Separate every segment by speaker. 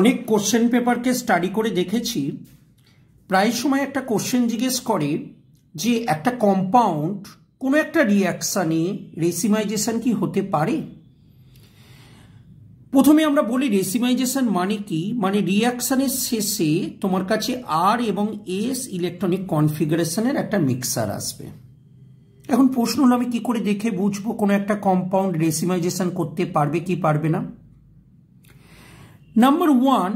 Speaker 1: অনেক question পেপারকে study করে দেখেছি প্রায় সময় একটা কোশ্চেন জিজ্ঞেস করে যে একটা কম্পাউন্ড কোনো একটা রিয়াকশানে রেসিমাইজেশন কি হতে পারে প্রথমে আমরা বলি রেসিমাইজেশন মানে কি মানে রিয়াকশানের শেষে তোমার কাছে আর এবং এস ইলেকট্রনিক কনফিগারেশনের একটা মিক্সার আসবে এখন প্রশ্ন হলো আমি কি করে দেখে বুঝবো কোনো একটা কম্পাউন্ড রেসিমাইজেশন করতে পারবে কি পারবে না নাম্বার ওয়ান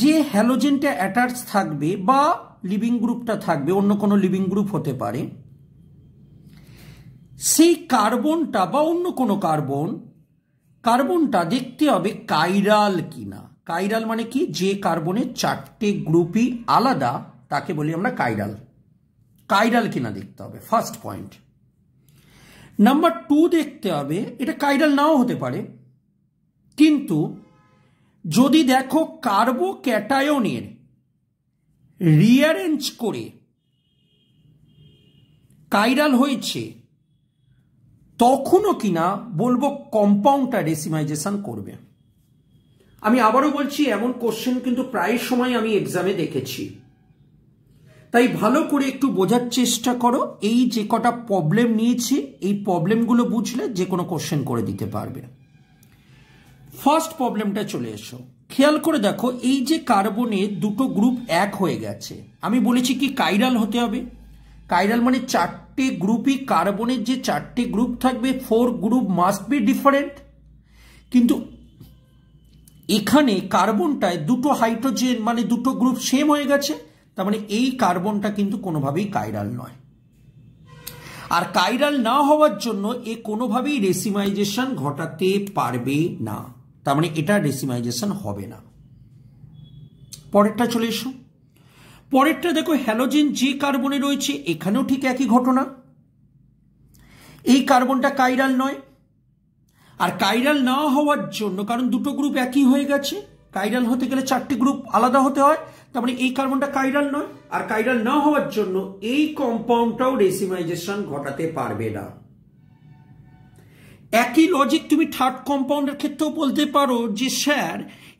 Speaker 1: যে হ্যালোজেনটা অ্যাটাচ থাকবে বা লিভিং গ্রুপটা থাকবে অন্য কোনো লিভিং গ্রুপ হতে পারে সেই কার্বনটা বা অন্য কোনো কার্বন কার্বনটা দেখতে হবে কাইরাল কিনা কাইরাল মানে কি যে কার্বনের চারটে গ্রুপই আলাদা তাকে বলি আমরা কাইরাল কাইরাল কিনা দেখতে হবে ফার্স্ট পয়েন্ট নাম্বার টু দেখতে হবে এটা কাইরাল নাও হতে পারে কিন্তু যদি দেখো কার্বো ক্যাটায়নের রিয়ারেঞ্জ করে কাইরাল হয়েছে তখনও কিনা বলবো কম্পাউন্ডটা ডেসিমাইজেশন করবে আমি আবারও বলছি এমন কোশ্চেন কিন্তু প্রায় সময় আমি এক্সামে দেখেছি তাই ভালো করে একটু বোঝার চেষ্টা করো এই যে কটা প্রবলেম নিয়েছি এই প্রবলেমগুলো বুঝলে যে কোনো কোশ্চেন করে দিতে পারবে ফার্স্ট প্রবলেমটা চলে এসো খেয়াল করে দেখো এই যে কার্বনে দুটো গ্রুপ এক হয়ে গেছে আমি বলেছি কি কাইরাল হতে হবে কাইরাল মানে চারটে গ্রুপই কার্বনের যে চারটে গ্রুপ থাকবে four group must be different কিন্তু এখানে কার্বনটায় দুটো হাইড্রোজেন মানে দুটো গ্রুপ সেম হয়ে গেছে তার মানে এই কার্বনটা কিন্তু কোনোভাবেই কাইরাল নয় আর কাইরাল না হওয়ার জন্য এ কোনোভাবেই রেসিমাইজেশন ঘটাতে পারবে না তার মানে এটা ডেসিমাইজেশন হবে না পরেরটা চলে এসো পরেরটা দেখো হ্যালোজিন যে কার্বনে রয়েছে এখানেও ঠিক একই ঘটনা এই কার্বনটা কাইরাল নয় আর কাইরাল না হওয়ার জন্য কারণ দুটো গ্রুপ একই হয়ে গেছে কাইরাল হতে গেলে চারটি গ্রুপ আলাদা হতে হয় তার মানে এই কার্বনটা কাইরাল নয় আর কাইরাল না হওয়ার জন্য এই কম্পাউন্ডটাও ডেসিমাইজেশন ঘটাতে পারবে না একই লজিক তুমি থার্ড কম্পাউন্ডের ক্ষেত্রেও বলতে পারো যে স্যার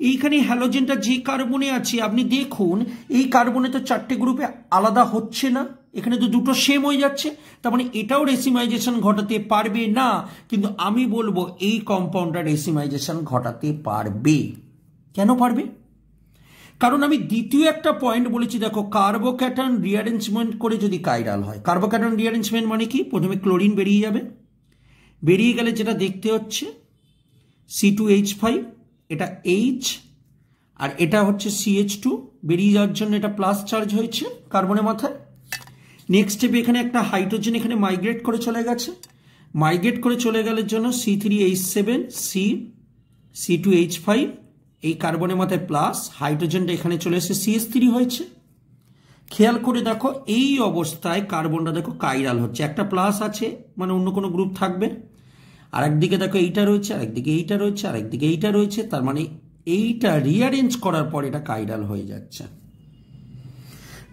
Speaker 1: এইখানে হ্যালোজেনটা যে কার্বনে আছে আপনি দেখুন এই কার্বনে তো চারটে গ্রুপে আলাদা হচ্ছে না এখানে তো দুটো সেম হয়ে যাচ্ছে তার মানে এটাও রেসিমাইজেশন ঘটাতে পারবে না কিন্তু আমি বলবো এই কম্পাউন্ডটা রেসিমাইজেশন ঘটাতে পারবে কেন পারবে কারণ আমি দ্বিতীয় একটা পয়েন্ট বলেছি দেখো কার্বোক্যাটন রিয়ারেঞ্জমেন্ট করে যদি কাইরাল হয় কার্বোক্যাটন রিয়ারেঞ্জমেন্ট মানে কি প্রথমে ক্লোরিন বেরিয়ে যাবে বেরিয়ে গেলে যেটা দেখতে হচ্ছে সি টু এইচ ফাইভ এটা এইচ আর এটা হচ্ছে সি এইচ টু বেরিয়ে যাওয়ার জন্য এটা প্লাস চার্জ হয়েছে কার্বনের মাথায় নেক্সট স্টেপে এখানে একটা হাইড্রোজেন এখানে মাইগ্রেট করে চলে গেছে মাইগ্রেট করে চলে গেলের জন্য C three H seven C C two H five এই কার্বনের মাথায় প্লাস হাইড্রোজেনটা এখানে চলে এসে সি এস থ্রি হয়েছে খেয়াল করে দেখো এই অবস্থায় কার্বনটা দেখো কাইরাল হচ্ছে একটা প্লাস আছে মানে অন্য কোনো গ্রুপ থাকবে আর একদিকে দেখো এইটা রয়েছে আর একদিকে এইটা রয়েছে আর একদিকে এইটা রয়েছে তার মানে এইটা রিয়ারেঞ্জ করার পর এটা কাইডাল হয়ে যাচ্ছে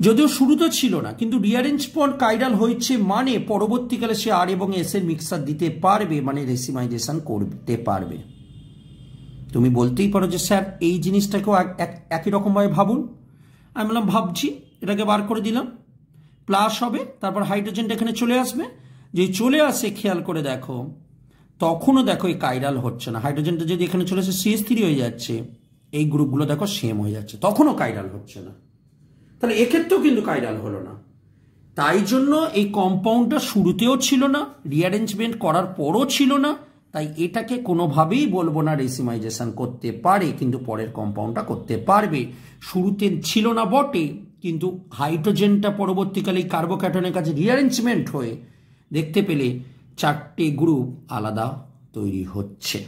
Speaker 1: যদিও শুরু তো ছিল না কিন্তু রিয়ারেঞ্জ পর কাইডাল হয়েছে মানে পরবর্তীকালে সে আর এবং এস এর মিক্সার দিতে পারবে মানে রেসিমাইজেশন করতে পারবে তুমি বলতেই পারো যে স্যার এই জিনিসটাকেও একই রকমভাবে ভাবুন আমি বললাম ভাবছি এটাকে বার করে দিলাম প্লাস হবে তারপর হাইড্রোজেনটা এখানে চলে আসবে যে চলে আসে খেয়াল করে দেখো তখনও দেখো এই কাইরাল হচ্ছে না হাইড্রোজেনটা যদি এখানে চলে আসে সিএস থ্রি হয়ে যাচ্ছে এই গ্রুপগুলো দেখো সেম হয়ে যাচ্ছে তখনও কাইরাল হচ্ছে না তাহলে এক্ষেত্রেও কিন্তু কাইরাল হলো না তাই জন্য এই কম্পাউন্ডটা শুরুতেও ছিল না রিঅ্যারেঞ্জমেন্ট করার পরও ছিল না তাই এটাকে কোনোভাবেই বলবো না রেসিমাইজেশন করতে পারে কিন্তু পরের কম্পাউন্ডটা করতে পারবে শুরুতে ছিল না বটে কিন্তু হাইড্রোজেনটা পরবর্তীকালে এই কার্বোক্যাটনের কাছে রিঅ্যারেঞ্জমেন্ট হয়ে দেখতে পেলে চারটি গ্রুপ আলাদা তৈরি হচ্ছে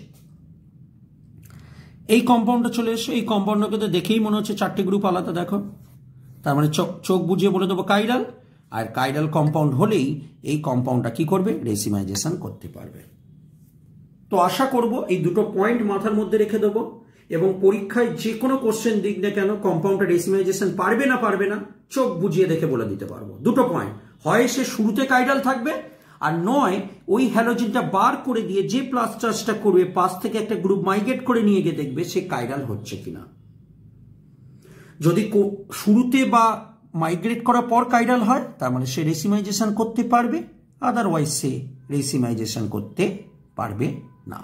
Speaker 1: এই কম্পাউন্ডটা চলে এসো এই কম্পাউন্ডকে তো দেখেই মনে হচ্ছে চারটি গ্রুপ আলাদা দেখো তার মানে চোখ চোখ বুঝিয়ে বলে দেবো কাইরাল আর কাইরাল কম্পাউন্ড হলেই এই কম্পাউন্ডটা কি করবে রেসিমাইজেশন করতে পারবে তো আশা করব এই দুটো পয়েন্ট মাথার মধ্যে রেখে দেবো এবং পরীক্ষায় যে কোনো কোশ্চেন দিক না কেন কম্পাউন্ডটা রেসিমাইজেশন পারবে না পারবে না চোখ বুঝিয়ে দেখে বলে দিতে পারবো দুটো পয়েন্ট হয় সে শুরুতে কাইডাল থাকবে আর নয় ওই হ্যালোজেনটা বার করে দিয়ে যে প্লাস চার্জটা করবে পাশ থেকে একটা গ্রুপ মাইগ্রেট করে নিয়ে গিয়ে দেখবে সে কাইরাল হচ্ছে কিনা যদি শুরুতে বা মাইগ্রেট করার পর কাইরাল হয় তার মানে সে রেসিমাইজেশন করতে পারবে আদারওয়াইজ সে রেসিমাইজেশন করতে পারবে না